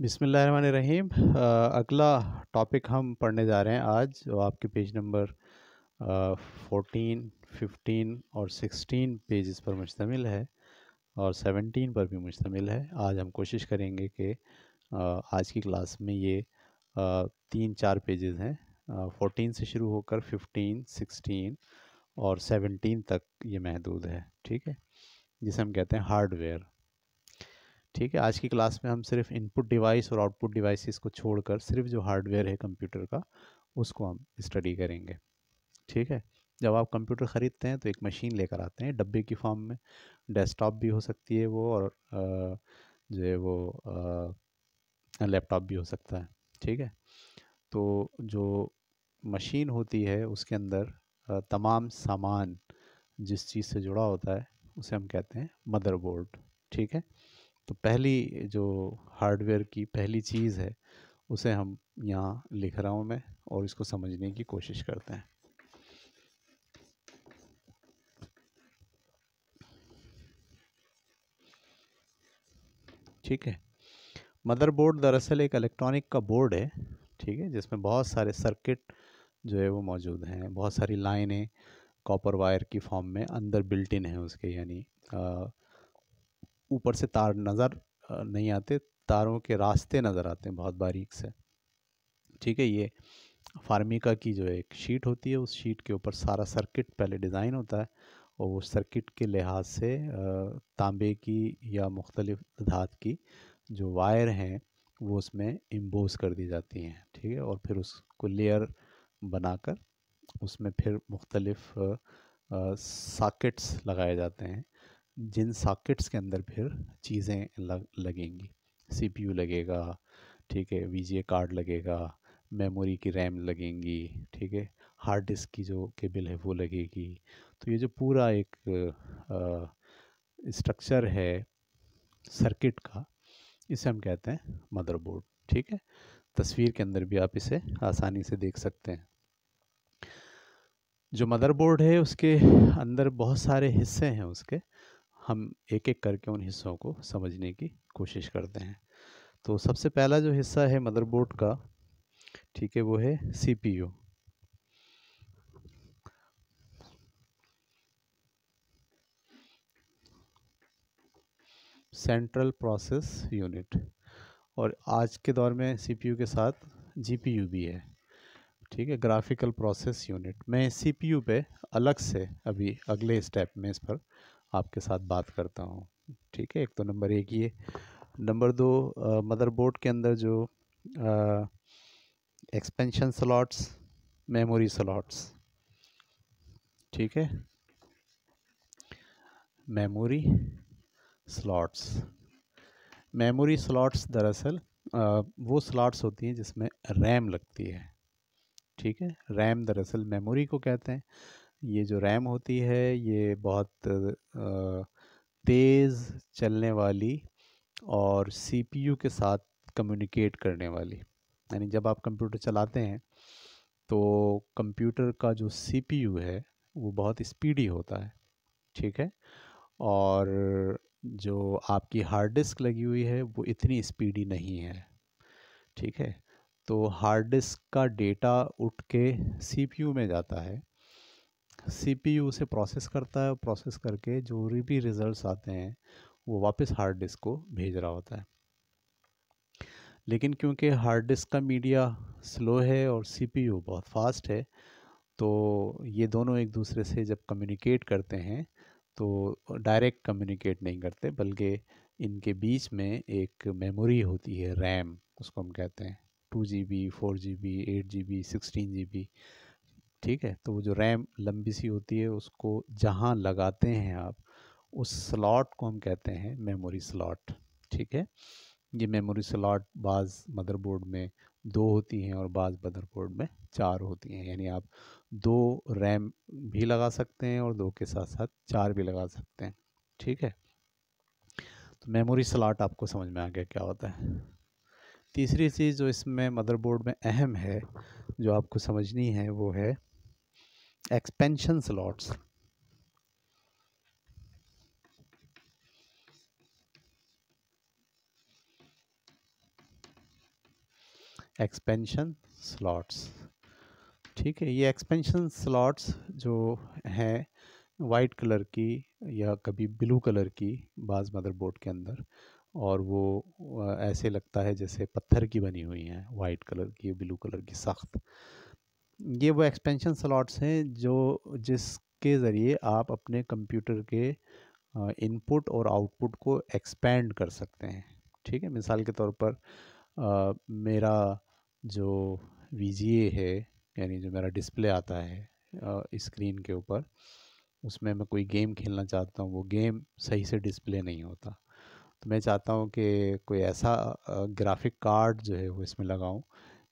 बिसमीम अगला टॉपिक हम पढ़ने जा रहे हैं आज वो आपके पेज नंबर फ़ोटीन फ़िफ्टीन और सिक्सटीन पेजेस पर मुश्तमिल है और सेवनटीन पर भी मुश्तमिल है आज हम कोशिश करेंगे कि आज की क्लास में ये तीन चार पेजेस हैं फ़ोटीन से शुरू होकर फ़िफ्टीन सिक्सटीन और सेवनटीन तक ये महदूद है ठीक है जिसे हम कहते हैं हार्डवेयर ठीक है आज की क्लास में हम सिर्फ इनपुट डिवाइस और आउटपुट डिवाइसेस को छोड़कर सिर्फ जो हार्डवेयर है कंप्यूटर का उसको हम स्टडी करेंगे ठीक है जब आप कंप्यूटर ख़रीदते हैं तो एक मशीन लेकर आते हैं डब्बे की फॉर्म में डेस्कटॉप भी हो सकती है वो और जो है वो लैपटॉप भी हो सकता है ठीक है तो जो मशीन होती है उसके अंदर तमाम सामान जिस चीज़ से जुड़ा होता है उसे हम कहते हैं मदरबोर्ड ठीक है तो पहली जो हार्डवेयर की पहली चीज़ है उसे हम यहाँ लिख रहा हूँ मैं और इसको समझने की कोशिश करते हैं ठीक है मदरबोर्ड दरअसल एक इलेक्ट्रॉनिक का बोर्ड है ठीक है जिसमें बहुत सारे सर्किट जो है वो मौजूद हैं बहुत सारी लाइनें कॉपर वायर की फॉर्म में अंदर बिल्ट इन है उसके यानी ऊपर से तार नज़र नहीं आते तारों के रास्ते नज़र आते हैं बहुत बारीक से ठीक है ये फार्मिका की जो एक शीट होती है उस शीट के ऊपर सारा सर्किट पहले डिज़ाइन होता है और वो सर्किट के लिहाज से तांबे की या मुख्तलिफ धात की जो वायर हैं वो उसमें इम्बोज कर दी जाती हैं ठीक है और फिर उसको लेयर बनाकर उसमें फिर मुख्तलिफ साकेट्स लगाए जाते हैं जिन सॉकेट्स के अंदर फिर चीज़ें लग लगेंगी सीपीयू लगेगा ठीक है वी कार्ड लगेगा मेमोरी की रैम लगेंगी ठीक है हार्ड डिस्क की जो केबल है वो लगेगी तो ये जो पूरा एक स्ट्रक्चर है सर्किट का इसे हम कहते हैं मदरबोर्ड ठीक है तस्वीर के अंदर भी आप इसे आसानी से देख सकते हैं जो मदरबोर्ड है उसके अंदर बहुत सारे हिस्से हैं उसके हम एक एक करके उन हिस्सों को समझने की कोशिश करते हैं तो सबसे पहला जो हिस्सा है मदरबोर्ड का ठीक है वो है सीपीयू सेंट्रल प्रोसेस यूनिट और आज के दौर में सीपीयू के साथ जीपीयू भी है ठीक है ग्राफिकल प्रोसेस यूनिट मैं सीपीयू पे अलग से अभी अगले स्टेप में इस पर आपके साथ बात करता हूँ ठीक है एक तो नंबर एक ये नंबर दो मदरबोर्ड के अंदर जो एक्सपेंशन स्लॉट्स मेमोरी स्लॉट्स ठीक है मेमोरी स्लॉट्स मेमोरी स्लॉट्स दरअसल वो स्लॉट्स होती हैं जिसमें रैम लगती है ठीक है रैम दरअसल मेमोरी को कहते हैं ये जो रैम होती है ये बहुत तेज़ चलने वाली और सीपीयू के साथ कम्युनिकेट करने वाली यानी जब आप कंप्यूटर चलाते हैं तो कंप्यूटर का जो सीपीयू है वो बहुत स्पीडी होता है ठीक है और जो आपकी हार्ड डिस्क लगी हुई है वो इतनी स्पीडी नहीं है ठीक है तो हार्ड डिस्क का डेटा उठ के सीपीयू में जाता है सीपीयू उसे प्रोसेस करता है और प्रोसेस करके जो भी रिज़ल्ट आते हैं वो वापस हार्ड डिस्क को भेज रहा होता है लेकिन क्योंकि हार्ड डिस्क का मीडिया स्लो है और सीपीयू बहुत फास्ट है तो ये दोनों एक दूसरे से जब कम्युनिकेट करते हैं तो डायरेक्ट कम्युनिकेट नहीं करते बल्कि इनके बीच में एक मेमोरी होती है रैम उसको हम कहते हैं two G B four G B eight G B sixteen G B ठीक है तो वो जो रैम लंबी सी होती है उसको जहाँ लगाते हैं आप उस स्लॉट को हम कहते हैं मेमोरी स्लॉट ठीक है ये मेमोरी स्लॉट बाज़ मदरबोर्ड में दो होती हैं और बाज़ मदरबोर्ड में चार होती हैं यानी आप दो रैम भी लगा सकते हैं और दो के साथ साथ चार भी लगा सकते हैं ठीक है तो मेमोरी स्लॉट आपको समझ में आ गया क्या होता है तीसरी चीज़ जो इसमें मदरबोर्ड में अहम है जो आपको समझनी है वो है एक्सपेंशन स्लॉट्स एक्सपेंशन स्लॉट्स ठीक है ये एक्सपेंशन स्लॉट्स जो हैं वाइट कलर की या कभी ब्लू कलर की बाज़ मदरबोर्ड के अंदर और वो ऐसे लगता है जैसे पत्थर की बनी हुई हैं वाइट कलर की ब्लू कलर की सख्त ये वो एक्सपेंशन स्लॉट्स हैं जो जिसके ज़रिए आप अपने कंप्यूटर के इनपुट और आउटपुट को एक्सपेंड कर सकते हैं ठीक है मिसाल के तौर पर आ, मेरा जो वी है यानी जो मेरा डिस्प्ले आता है स्क्रीन के ऊपर उसमें मैं कोई गेम खेलना चाहता हूँ वो गेम सही से डिस्प्ले नहीं होता तो मैं चाहता हूँ कि कोई ऐसा ग्राफिक कार्ड जो है वो इसमें लगाऊँ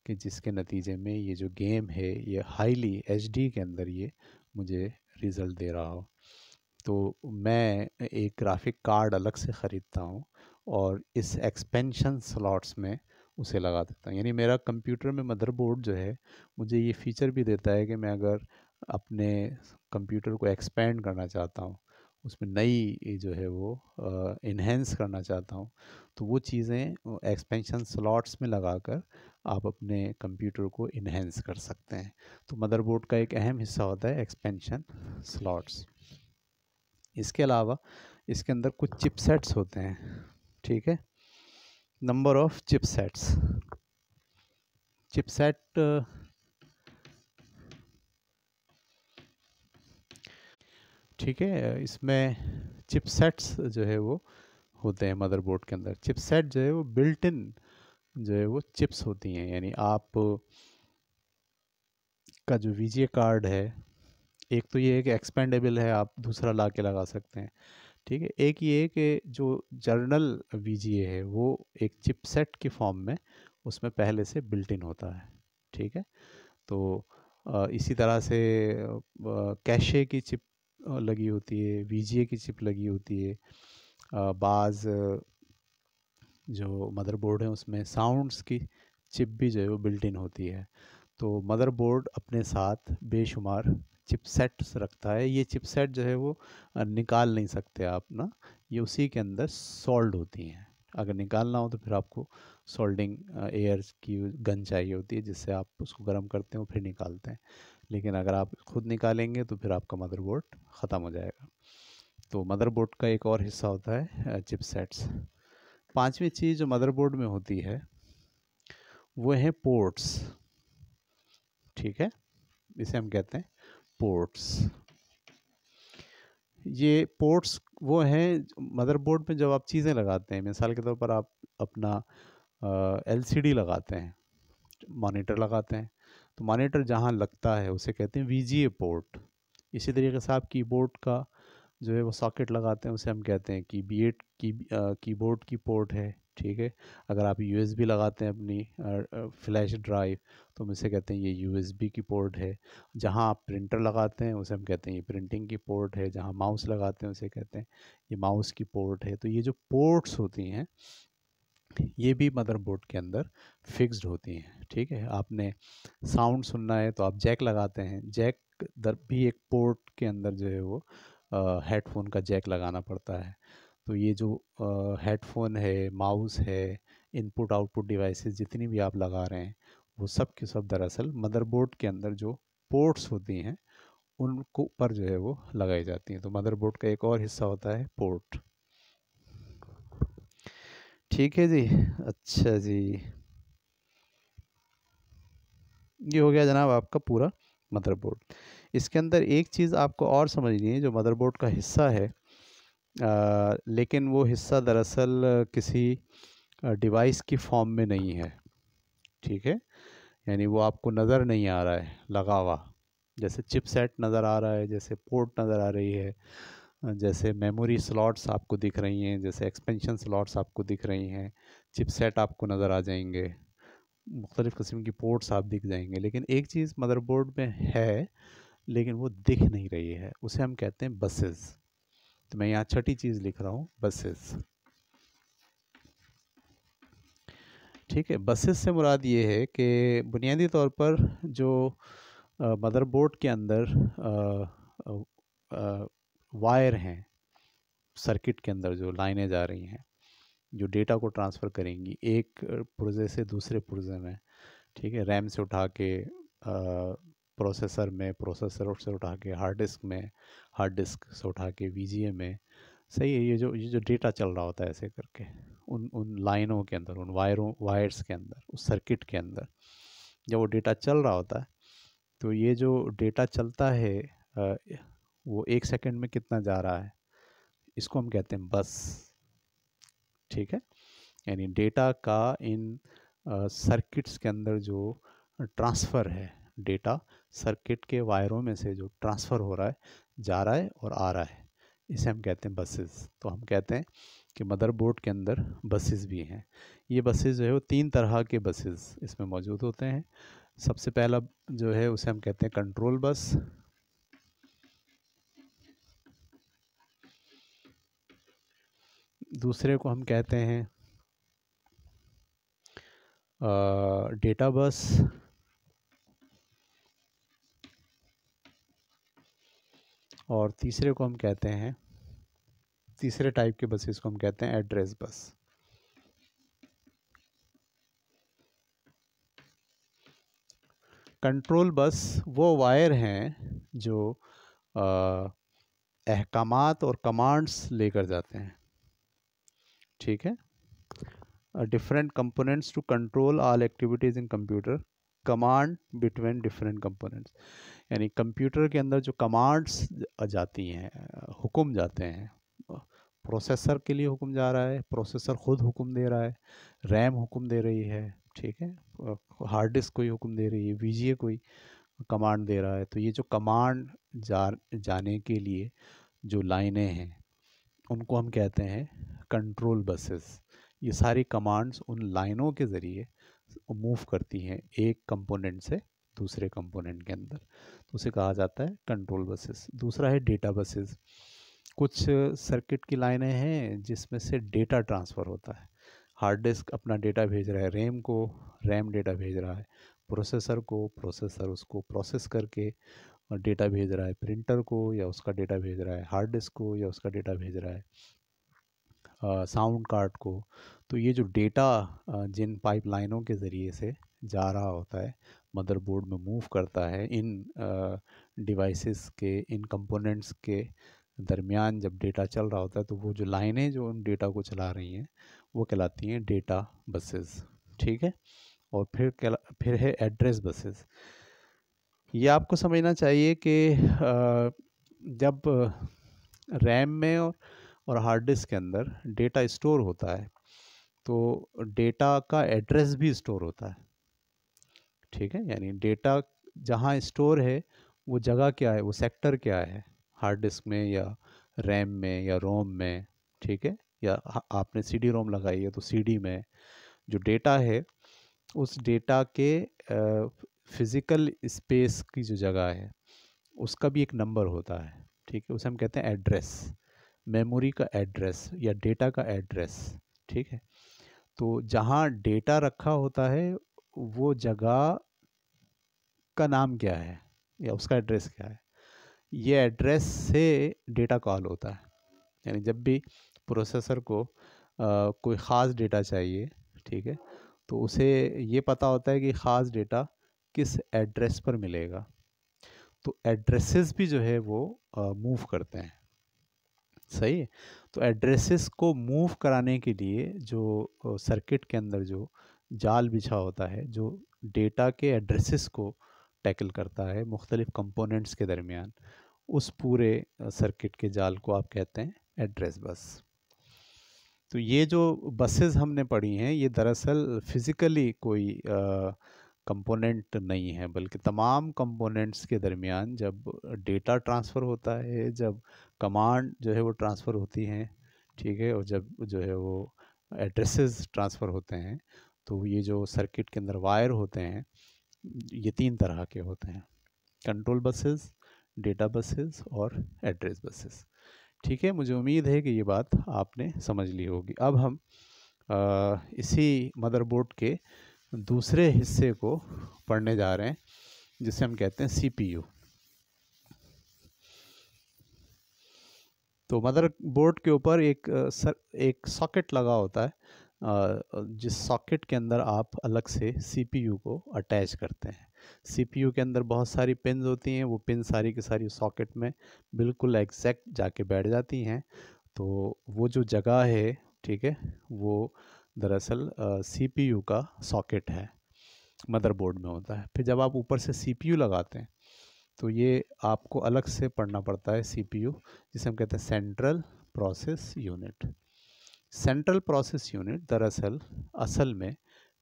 कि जिसके नतीजे में ये जो गेम है ये हाईली एच के अंदर ये मुझे रिज़ल्ट दे रहा हो तो मैं एक ग्राफिक कार्ड अलग से ख़रीदता हूँ और इस एक्सपेंशन स्लॉट्स में उसे लगा देता हूँ यानी मेरा कंप्यूटर में मदरबोर्ड जो है मुझे ये फ़ीचर भी देता है कि मैं अगर अपने कंप्यूटर को एक्सपेंड करना चाहता हूँ उसमें नई जो है वो इन्हेंस करना चाहता हूँ तो वो चीज़ें एक्सपेंशन स्लॉट्स में लगाकर आप अपने कंप्यूटर को इन्हेंस कर सकते हैं तो मदरबोर्ड का एक अहम हिस्सा होता है एक्सपेंशन स्लॉट्स इसके अलावा इसके अंदर कुछ चिपसेट्स होते हैं ठीक है नंबर ऑफ चिपसेट्स चिपसेट ठीक है इसमें चिपसेट्स जो है वो होते हैं मदरबोर्ड के अंदर चिपसेट जो है वो बिल्ट इन जो है वो चिप्स होती हैं यानी आप का जो वी कार्ड है एक तो ये है कि एक्सपेंडेबल है आप दूसरा ला के लगा सकते हैं ठीक है एक ये कि जो जर्नल वी है वो एक चिपसेट के फॉर्म में उसमें पहले से बिल्ट इन होता है ठीक है तो इसी तरह से कैशे की चिप लगी होती है वी की चिप लगी होती है बाज़ जो मदरबोर्ड है उसमें साउंड्स की चिप भी जो है वो बिल्ट इन होती है तो मदरबोर्ड अपने साथ बेशुमार चिपसेट्स रखता है ये चिपसेट जो है वो निकाल नहीं सकते आप ना ये उसी के अंदर सॉल्ड होती हैं अगर निकालना हो तो फिर आपको सोल्डिंग एयर की गन चाहिए होती है जिससे आप उसको गर्म करते हो फिर निकालते हैं लेकिन अगर आप खुद निकालेंगे तो फिर आपका मदरबोर्ड ख़त्म हो जाएगा तो मदरबोर्ड का एक और हिस्सा होता है चिपसेट्स पांचवी चीज़ जो मदरबोर्ड में होती है वो है पोर्ट्स ठीक है इसे हम कहते हैं पोर्ट्स ये पोर्ट्स वो हैं मदरबोर्ड में जब आप चीज़ें लगाते हैं मिसाल के तौर पर आप अपना एलसीडी लगाते हैं मॉनिटर लगाते हैं तो मॉनिटर जहाँ लगता है उसे कहते हैं वीजीए पोर्ट इसी तरीके से आप कीबोर्ड का जो है वो सॉकेट लगाते हैं उसे हम कहते हैं की बी एट की कीबोर्ड की पोर्ट है ठीक है अगर आप यूएसबी लगाते हैं अपनी फ्लैश ड्राइव तो हम इसे कहते हैं ये यूएसबी की पोर्ट है जहाँ आप प्रिंटर लगाते हैं उसे हम कहते हैं ये प्रिंटिंग की पोर्ट है जहाँ माउस लगाते हैं उसे कहते हैं ये माउस की पोर्ट है तो ये जो पोर्ट्स होती हैं ये भी मदरबोर्ड के अंदर फिक्स्ड होती हैं ठीक है आपने साउंड सुनना है तो आप जैक लगाते हैं जैक दर भी एक पोर्ट के अंदर जो है वो हेडफोन का जैक लगाना पड़ता है तो ये जो हेडफोन है माउस है इनपुट आउटपुट डिवाइसेस जितनी भी आप लगा रहे हैं वो सब के सब दरअसल मदरबोर्ड के अंदर जो पोर्ट्स होती हैं उनको पर जो है वो लगाई जाती हैं तो मदरबोर्ड का एक और हिस्सा होता है पोर्ट ठीक है जी अच्छा जी ये हो गया जनाब आपका पूरा मदरबोर्ड इसके अंदर एक चीज़ आपको और समझनी है जो मदरबोर्ड का हिस्सा है आ, लेकिन वो हिस्सा दरअसल किसी डिवाइस की फॉर्म में नहीं है ठीक है यानी वो आपको नज़र नहीं आ रहा है लगा हुआ जैसे चिप नज़र आ रहा है जैसे पोर्ट नज़र आ रही है जैसे मेमोरी स्लॉट्स आपको दिख रही हैं जैसे एक्सपेंशन स्लॉट्स आपको दिख रही हैं चिपसेट आपको नज़र आ जाएंगे मुख्तलिफ़ किस्म की पोर्ट्स आप दिख जाएंगे लेकिन एक चीज़ मदरबोर्ड में है लेकिन वो दिख नहीं रही है उसे हम कहते हैं बसेस तो मैं यहाँ छठी चीज़ लिख रहा हूँ बसेस ठीक है बसेस से मुराद ये है कि बुनियादी तौर पर जो मदरबोर्ड के अंदर वायर हैं सर्किट के अंदर जो लाइनें जा रही हैं जो डेटा को ट्रांसफ़र करेंगी एक पुर्जे से दूसरे पुर्जे में ठीक है रैम से उठा के प्रोसेसर में प्रोसेसर से उठा के हार्ड डिस्क में हार्ड डिस्क से उठा के वी में सही है ये जो ये जो डेटा चल रहा होता है ऐसे करके उन उन लाइनों के अंदर उन वायरों वायर्स के अंदर उस सर्किट के अंदर जब वो डेटा चल रहा होता है तो ये जो डेटा चलता है वो एक सेकंड में कितना जा रहा है इसको हम कहते हैं बस ठीक है यानी डेटा का इन सर्किट्स के अंदर जो ट्रांसफ़र है डेटा सर्किट के वायरों में से जो ट्रांसफ़र हो रहा है जा रहा है और आ रहा है इसे हम कहते हैं बसेस तो हम कहते हैं कि मदरबोर्ड के अंदर बसेस भी हैं ये बसेस जो है वो तीन तरह के बसेस इसमें मौजूद होते हैं सबसे पहला जो है उसे हम कहते हैं कंट्रोल बस दूसरे को हम कहते हैं डेटा बस और तीसरे को हम कहते हैं तीसरे टाइप के बसेस को हम कहते हैं एड्रेस बस कंट्रोल बस वो वायर हैं जो अहकाम और कमांड्स लेकर जाते हैं ठीक है different components to control all activities in computer command between different components यानी कंप्यूटर के अंदर जो कमांड्स जाती हैं हुक्म जाते हैं प्रोसेसर के लिए हुक्म जा रहा है प्रोसेसर ख़ुद हुक्म दे रहा है रैम हुक्म दे रही है ठीक है हार्ड डिस्क कोई हुक्म दे रही है वी कोई कमांड दे रहा है तो ये जो कमांड जा जाने के लिए जो लाइनें हैं उनको हम कहते हैं कंट्रोल बसेस ये सारी कमांड्स उन लाइनों के ज़रिए मूव करती हैं एक कंपोनेंट से दूसरे कंपोनेंट के अंदर तो उसे कहा जाता है कंट्रोल बसेस दूसरा है डेटा बसेस कुछ सर्किट की लाइनें हैं जिसमें से डेटा ट्रांसफ़र होता है हार्ड डिस्क अपना डेटा भेज रहा है रैम को रैम डेटा भेज रहा है प्रोसेसर को प्रोसेसर उसको प्रोसेस करके डेटा भेज रहा है प्रिंटर को या उसका डेटा भेज रहा है हार्ड डिस्क को या उसका डेटा भेज रहा है साउंड कार्ड को तो ये जो डेटा जिन पाइपलाइनों के ज़रिए से जा रहा होता है मदरबोर्ड में मूव करता है इन डिवाइसेस के इन कंपोनेंट्स के दरमियान जब डेटा चल रहा होता है तो वो जो लाइनें जो उन डेटा को चला रही हैं वो कहलाती हैं डेटा बसेस ठीक है और फिर फिर है एड्रेस बसेस ये आपको समझना चाहिए कि जब रैम में और और हार्ड डिस्क के अंदर डेटा स्टोर होता है तो डेटा का एड्रेस भी स्टोर होता है ठीक है यानी डेटा जहाँ स्टोर है वो जगह क्या है वो सेक्टर क्या है हार्ड डिस्क में या रैम में या रोम में ठीक है या आपने सी डी रोम लगाई है तो सी डी में जो डेटा है उस डेटा के फिज़िकल स्पेस की जो जगह है उसका भी एक नंबर होता है ठीक है उसे हम कहते हैं एड्रेस मेमोरी का एड्रेस या डेटा का एड्रेस ठीक है तो जहाँ डेटा रखा होता है वो जगह का नाम क्या है या उसका एड्रेस क्या है ये एड्रेस से डेटा कॉल होता है यानी जब भी प्रोसेसर को आ, कोई ख़ास डेटा चाहिए ठीक है तो उसे ये पता होता है कि ख़ास डेटा किस एड्रेस पर मिलेगा तो एड्रेसेस भी जो है वो मूव करते हैं सही है तो एड्रेसेस को मूव कराने के लिए जो सर्किट के अंदर जो आ, जाल बिछा होता है जो डेटा के एड्रेसेस को टैकल करता है मुख्तलिफ़ कंपोनेंट्स के दरमियान उस पूरे सर्किट के जाल को आप कहते हैं एड्रेस बस तो ये जो बसेस हमने पढ़ी हैं ये दरअसल फ़िज़िकली कोई कंपोनेंट नहीं है बल्कि तमाम कंपोनेंट्स के दरमियान जब डेटा ट्रांसफ़र होता है जब कमांड जो है वो ट्रांसफ़र होती हैं ठीक है और जब जो है वो एड्रेसेस ट्रांसफ़र होते हैं तो ये जो सर्किट के अंदर वायर होते हैं ये तीन तरह के होते हैं कंट्रोल बसेस डेटा बसेस और एड्रेस बसेस ठीक है मुझे उम्मीद है कि ये बात आपने समझ ली होगी अब हम आ, इसी मदरबोर्ड के दूसरे हिस्से को पढ़ने जा रहे हैं जिसे हम कहते हैं सीपीयू तो मदरबोर्ड के ऊपर एक सर एक सॉकेट लगा होता है जिस सॉकेट के अंदर आप अलग से सीपीयू को अटैच करते हैं सीपीयू के अंदर बहुत सारी पिन होती हैं वो पिन सारी की सारी सॉकेट में बिल्कुल एग्जैक्ट जाके बैठ जाती हैं तो वो जो जगह है ठीक है वो दरअसल सीपीयू का सॉकेट है मदरबोर्ड में होता है फिर जब आप ऊपर से सीपीयू लगाते हैं तो ये आपको अलग से पढ़ना पड़ता है सीपीयू जिसे हम कहते हैं central process unit central process unit दरअसल असल में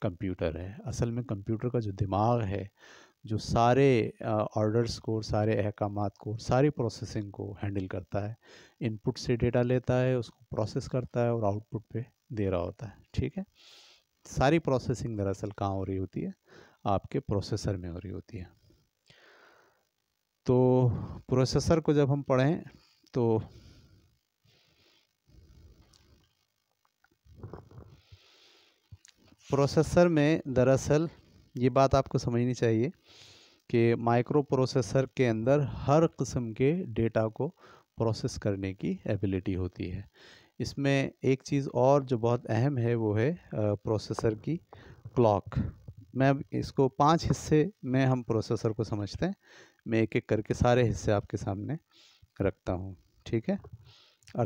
कंप्यूटर है असल में कंप्यूटर का जो दिमाग है जो सारे ऑर्डर्स को सारे अहकाम को सारी प्रोसेसिंग को हैंडल करता है इनपुट से डेटा लेता है उसको प्रोसेस करता है और आउटपुट पे दे रहा होता है ठीक है सारी प्रोसेसिंग दरअसल कहाँ हो रही होती है आपके प्रोसेसर में हो रही होती है तो प्रोसेसर को जब हम पढ़ें तो प्रोसेसर में दरअसल ये बात आपको समझनी चाहिए कि माइक्रो प्रोसेसर के अंदर हर किस्म के डेटा को प्रोसेस करने की एबिलिटी होती है इसमें एक चीज़ और जो बहुत अहम है वो है प्रोसेसर की क्लॉक मैं इसको पांच हिस्से में हम प्रोसेसर को समझते हैं मैं एक एक करके सारे हिस्से आपके सामने रखता हूँ ठीक है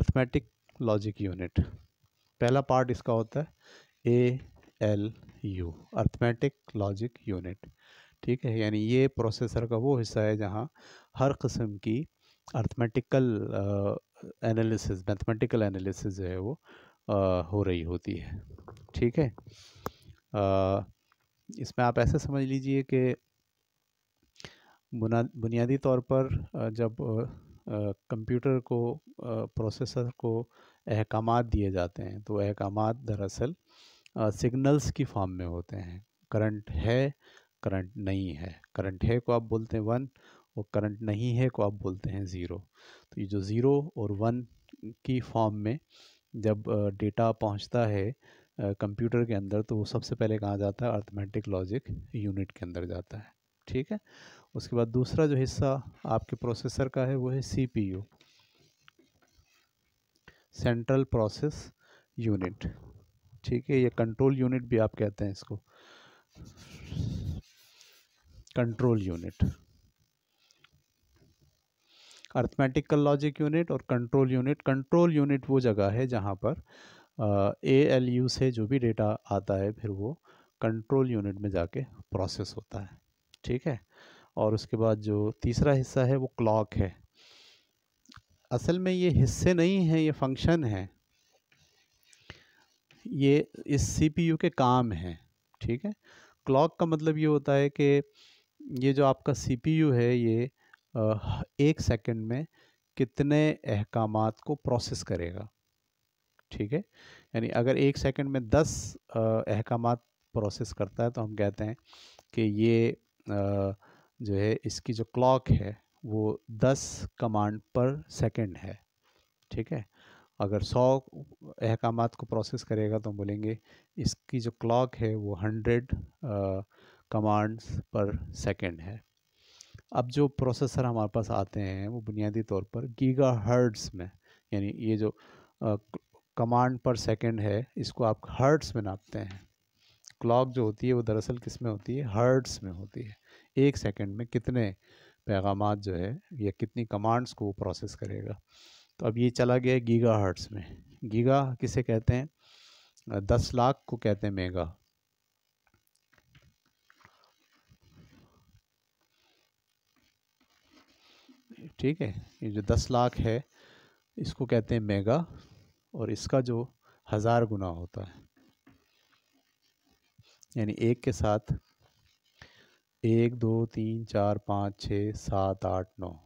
अर्थमेटिक लॉजिक यूनिट पहला पार्ट इसका होता है A L U arithmetic logic unit ठीक है यानी ये प्रोसेसर का वो हिस्सा है जहाँ हर कस्म की अर्थमेटिकल एनालिसिस मैथमेटिकल एनालिसिस जो है वो आ, हो रही होती है ठीक है आ, इसमें आप ऐसे समझ लीजिए कि बुना बुनियादी तौर पर जब कंप्यूटर को प्रोसेसर को अहकाम दिए जाते हैं तो अहकाम दरअसल सिग्नल्स की फॉर्म में होते हैं करंट है करंट नहीं है करंट है को आप बोलते हैं वन और करंट नहीं है को आप बोलते हैं ज़ीरो तो ये जो ज़ीरो और वन की फॉर्म में जब डेटा पहुंचता है कंप्यूटर के अंदर तो वो सबसे पहले कहाँ जाता है अर्थमेटिक लॉजिक यूनिट के अंदर जाता है ठीक है उसके बाद दूसरा जो हिस्सा आपके प्रोसेसर का है वो है सीपीयू सेंट्रल प्रोसेस यूनिट ठीक है ये कंट्रोल यूनिट भी आप कहते हैं इसको control unit arithmetical logic unit और कंट्रोल यूनिट कंट्रोल यूनिट वो जगह है जहाँ पर ए एल यू से जो भी डेटा आता है फिर वो कंट्रोल यूनिट में जाके प्रोसेस होता है ठीक है और उसके बाद जो तीसरा हिस्सा है वो क्लॉक है असल में ये हिस्से नहीं हैं ये फंक्शन है ये इस सीपीयू के काम हैं ठीक है क्लॉक का मतलब ये होता है कि ये जो आपका सीपीयू है ये एक सेकंड में कितने अहकाम को प्रोसेस करेगा ठीक है यानी अगर एक सेकंड में दस अहकाम प्रोसेस करता है तो हम कहते हैं कि ये जो है इसकी जो क्लॉक है वो दस कमांड पर सेकंड है ठीक है अगर सौ अहकाम को प्रोसेस करेगा तो हम बोलेंगे इसकी जो क्लॉक है वो हंड्रेड कमांड्स पर सेकेंड है अब जो प्रोसेसर हमारे पास आते हैं वो बुनियादी तौर पर गीगा हर्ट्स में यानी ये जो कमांड पर सेकेंड है इसको आप हर्ट्स में नापते हैं क्लॉक जो होती है वो दरअसल किस में होती है हर्ट्स में होती है एक सेकेंड में कितने पैगाम जो है या कितनी कमांड्स को वो प्रोसेस करेगा तो अब ये चला गया गीगा हर्ट्स में गीगा किसे कहते हैं दस लाख को कहते हैं मेगा ठीक है ये जो दस लाख है इसको कहते हैं मेगा और इसका जो हज़ार गुना होता है यानी एक के साथ एक दो तीन चार पाँच छः सात आठ नौ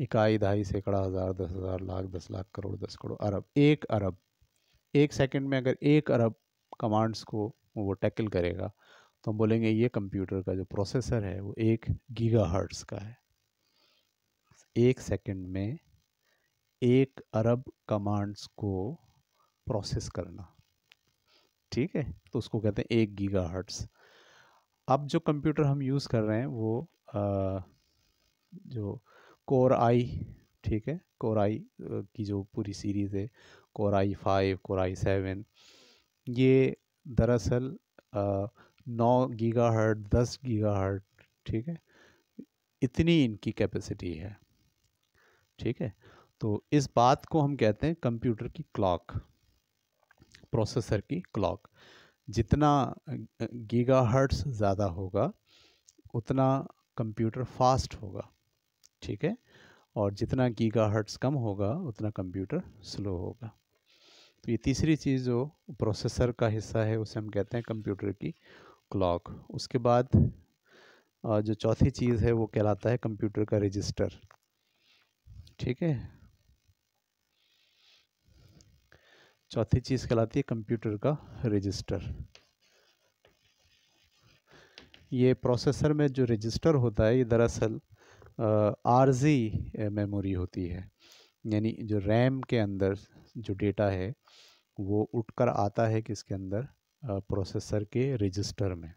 इकाई दहाई सैकड़ा हज़ार दस हज़ार लाख दस लाख करोड़ दस करोड़ अरब एक अरब एक सेकंड में अगर एक अरब कमांड्स को वो टैकल करेगा तो हम बोलेंगे ये कंप्यूटर का जो प्रोसेसर है वो एक गीगा हर्ट्स का है एक सेकंड में एक अरब कमांड्स को प्रोसेस करना ठीक है तो उसको कहते हैं एक गीगा हर्ट्स अब जो कंप्यूटर हम यूज़ कर रहे हैं वो आ, जो कोर आई ठीक है कोर आई की जो पूरी सीरीज़ है core I five core I seven ये दरअसल नौ गीगा हर्ट दस गीगा हर्ट ठीक है इतनी इनकी कैपेसिटी है ठीक है तो इस बात को हम कहते हैं कंप्यूटर की क्लॉक प्रोसेसर की क्लॉक जितना गीगा हर्ट्स ज़्यादा होगा उतना कंप्यूटर फास्ट होगा ठीक है और जितना गीगा हर्ट्स कम होगा उतना कंप्यूटर स्लो होगा तो ये तीसरी चीज़ जो प्रोसेसर का हिस्सा है उसे हम कहते हैं कंप्यूटर की क्लॉक उसके बाद जो चौथी चीज़ है वो कहलाता है कंप्यूटर का रजिस्टर ठीक है चौथी चीज़ कहलाती है कंप्यूटर का रजिस्टर ये प्रोसेसर में जो रजिस्टर होता है ये दरअसल आरजी मेमोरी होती है यानी जो रैम के अंदर जो डेटा है वो उठकर आता है किसके अंदर प्रोसेसर के रजिस्टर में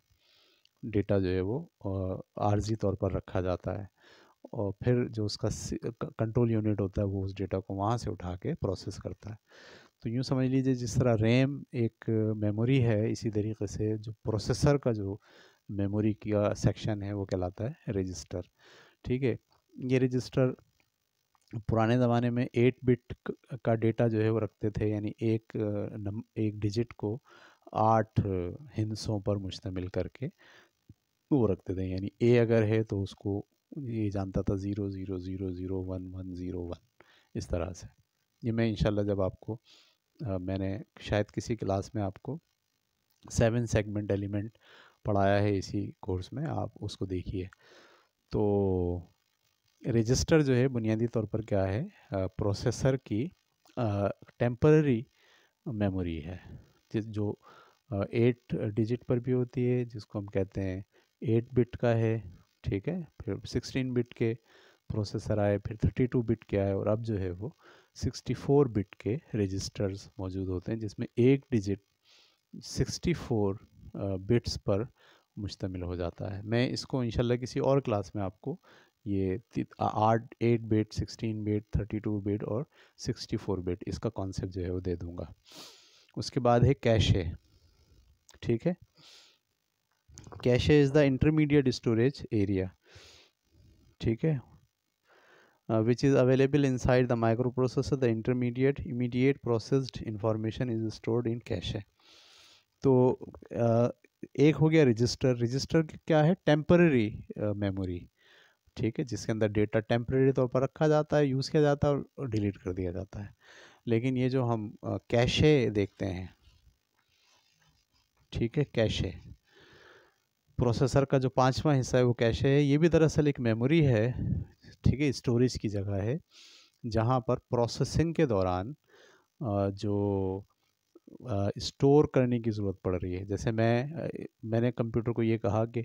डेटा जो है वो आरजी तौर पर रखा जाता है और फिर जो उसका कंट्रोल यूनिट होता है वो उस डेटा को वहाँ से उठा के प्रोसेस करता है तो यूँ समझ लीजिए जिस तरह रैम एक मेमोरी है इसी तरीके से जो प्रोसेसर का जो मेमोरी का सेक्शन है वो कहलाता है रजिस्टर ठीक है ये रजिस्टर पुराने ज़माने में एट बिट का डेटा जो है वो रखते थे यानी एक नम एक डिजिट को आठ हिंसों पर मुश्तमिल करके वो रखते थे यानी ए अगर है तो उसको ये जानता था zero zero zero zero one one zero one इस तरह से ये मैं इन जब आपको आ, मैंने शायद किसी क्लास में आपको सेवन सेगमेंट एलिमेंट पढ़ाया है इसी कोर्स में आप उसको देखिए तो रजिस्टर जो है बुनियादी तौर पर क्या है प्रोसेसर की टेम्पररी मेमोरी है जो एट डिजिट पर भी होती है जिसको हम कहते हैं एट बिट का है ठीक है फिर सिक्सटीन बिट के प्रोसेसर आए फिर थर्टी टू बिट के आए और अब जो है वो सिक्सटी फोर बिट के रजिस्टर्स मौजूद होते हैं जिसमें एक डिजिट सिक्सटी फोर बिट्स पर मुश्तमिल हो जाता है मैं इसको इनशाला किसी और क्लास में आपको ये आठ eight bit sixteen bit thirty two bit और सिक्सटी फोर बेट इसका कॉन्सेप्ट जो है वो दे दूँगा उसके बाद है कैशे ठीक है cache is the intermediate storage area ठीक है which available inside the micro the the intermediate intermediate immediate information is is in cache है तो एक हो गया रजिस्टर रजिस्टर क्या है टेम्पररी मेमोरी ठीक है जिसके अंदर डेटा टेम्प्रेरी तौर पर रखा जाता है यूज़ किया जाता है और डिलीट कर दिया जाता है लेकिन ये जो हम कैशे देखते हैं ठीक है कैशे प्रोसेसर का जो पाँचवा हिस्सा है वो कैशे है ये भी दरअसल एक मेमोरी है ठीक है स्टोरेज की जगह है जहाँ पर प्रोसेसिंग के दौरान जो स्टोर करने की ज़रूरत पड़ रही है जैसे मैं मैंने कंप्यूटर को ये कहा कि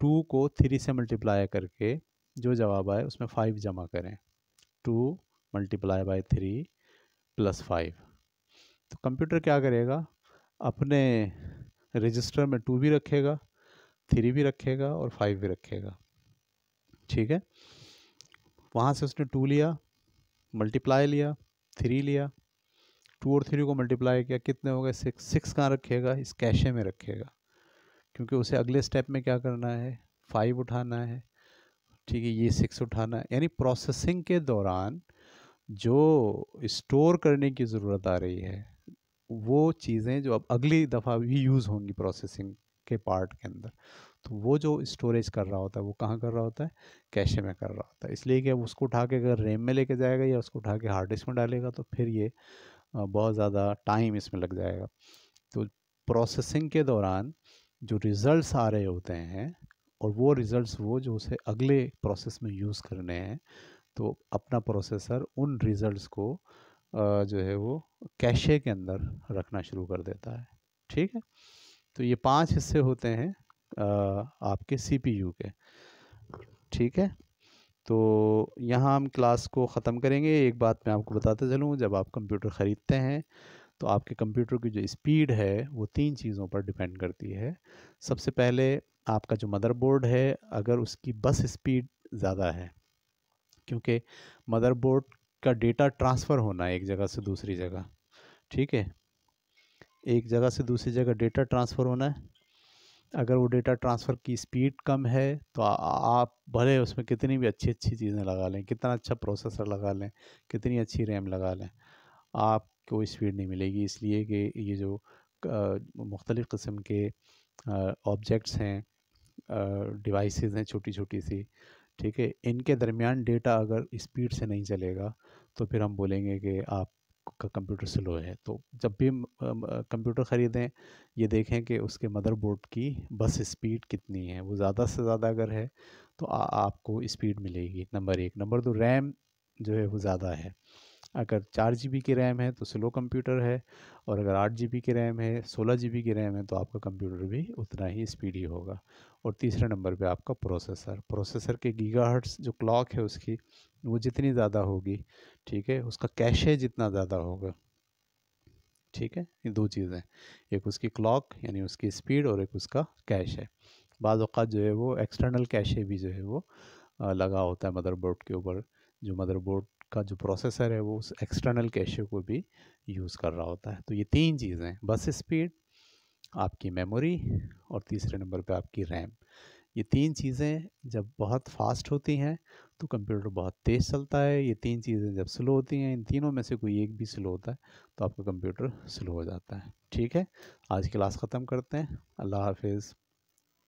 टू को थ्री से मल्टीप्लाई करके जो जवाब आए उसमें फ़ाइव जमा करें two multiply by three plus five तो कंप्यूटर क्या करेगा अपने रजिस्टर में टू भी रखेगा थ्री भी रखेगा और फाइव भी रखेगा ठीक है वहाँ से उसने टू लिया मल्टीप्लाई लिया थ्री लिया टू और थ्री को मल्टीप्लाई किया कितने हो गए सिक्स सिक्स कहाँ रखेगा इस कैशे में रखेगा क्योंकि उसे अगले स्टेप में क्या करना है फाइव उठाना है ठीक है ये सिक्स उठाना है यानी प्रोसेसिंग के दौरान जो स्टोर करने की ज़रूरत आ रही है वो चीज़ें जो अब अगली दफ़ा भी यूज़ होंगी प्रोसेसिंग के पार्ट के अंदर तो वो जो स्टोरेज कर रहा होता है वो कहाँ कर रहा होता है कैशे में कर रहा होता है इसलिए कि उसको उठा के अगर रैम में लेके जाएगा या उसको उठा के हार्ड डिस्क में डालेगा तो फिर ये बहुत ज़्यादा टाइम इसमें लग जाएगा तो प्रोसेसिंग के दौरान जो रिज़ल्ट्स आ रहे होते हैं और वो रिज़ल्ट्स वो जो उसे अगले प्रोसेस में यूज़ करने हैं तो अपना प्रोसेसर उन रिज़ल्ट्स को जो है वो कैशे के अंदर रखना शुरू कर देता है ठीक है तो ये पांच हिस्से होते हैं आपके सीपीयू के ठीक है तो यहाँ हम क्लास को ख़त्म करेंगे एक बात मैं आपको बताते चलूँ जब आप कंप्यूटर ख़रीदते हैं तो आपके कंप्यूटर की जो स्पीड है वो तीन चीज़ों पर डिपेंड करती है सबसे पहले आपका जो मदरबोर्ड है अगर उसकी बस स्पीड ज़्यादा है क्योंकि मदरबोर्ड का डेटा ट्रांसफ़र होना है एक जगह से दूसरी जगह ठीक है एक जगह से दूसरी जगह डेटा ट्रांसफ़र होना है अगर वो डेटा ट्रांसफ़र की स्पीड कम है तो आ, आप भले उसमें कितनी भी अच्छी अच्छी चीज़ें लगा लें कितना अच्छा प्रोसेसर लगा लें कितनी अच्छी रैम लगा लें आपको स्पीड नहीं मिलेगी इसलिए कि ये जो मुख्तलिफ़ किस्म के ऑब्जेक्ट्स हैं डिवाइस हैं छोटी छोटी सी ठीक है इनके दरमियान डेटा अगर स्पीड से नहीं चलेगा तो फिर हम बोलेंगे कि आप का कंप्यूटर स्लो है तो जब भी कंप्यूटर ख़रीदें ये देखें कि उसके मदरबोर्ड की बस स्पीड कितनी है वो ज़्यादा से ज़्यादा अगर है तो आ, आपको स्पीड मिलेगी नंबर एक नंबर दो रैम जो है वो ज़्यादा है अगर चार जी बी की रैम है तो स्लो कंप्यूटर है और अगर आठ जी बी की रैम है सोलह जी बी की रैम है तो आपका कंप्यूटर भी उतना ही स्पीडी होगा और तीसरे नंबर पे आपका प्रोसेसर प्रोसेसर के गीगाहर्ट्स जो क्लॉक है उसकी वो जितनी ज़्यादा होगी ठीक है उसका कैश है जितना ज़्यादा होगा ठीक है ये दो चीज़ें एक उसकी क्लॉक यानी उसकी स्पीड और एक उसका कैश है बाद जो है वो एक्सटर्नल कैशे भी जो है वो लगा होता है मदरबोर्ड के ऊपर जो मदरबोर्ड का जो प्रोसेसर है वो उस एक्सटर्नल कैश को भी यूज़ कर रहा होता है तो ये तीन चीज़ें बस स्पीड आपकी मेमोरी और तीसरे नंबर पे आपकी रैम ये तीन चीज़ें जब बहुत फास्ट होती हैं तो कंप्यूटर बहुत तेज़ चलता है ये तीन चीज़ें जब स्लो होती हैं इन तीनों में से कोई एक भी स्लो होता है तो आपका कंप्यूटर स्लो हो जाता है ठीक है आज क्लास ख़त्म करते हैं अल्लाह हाफिज़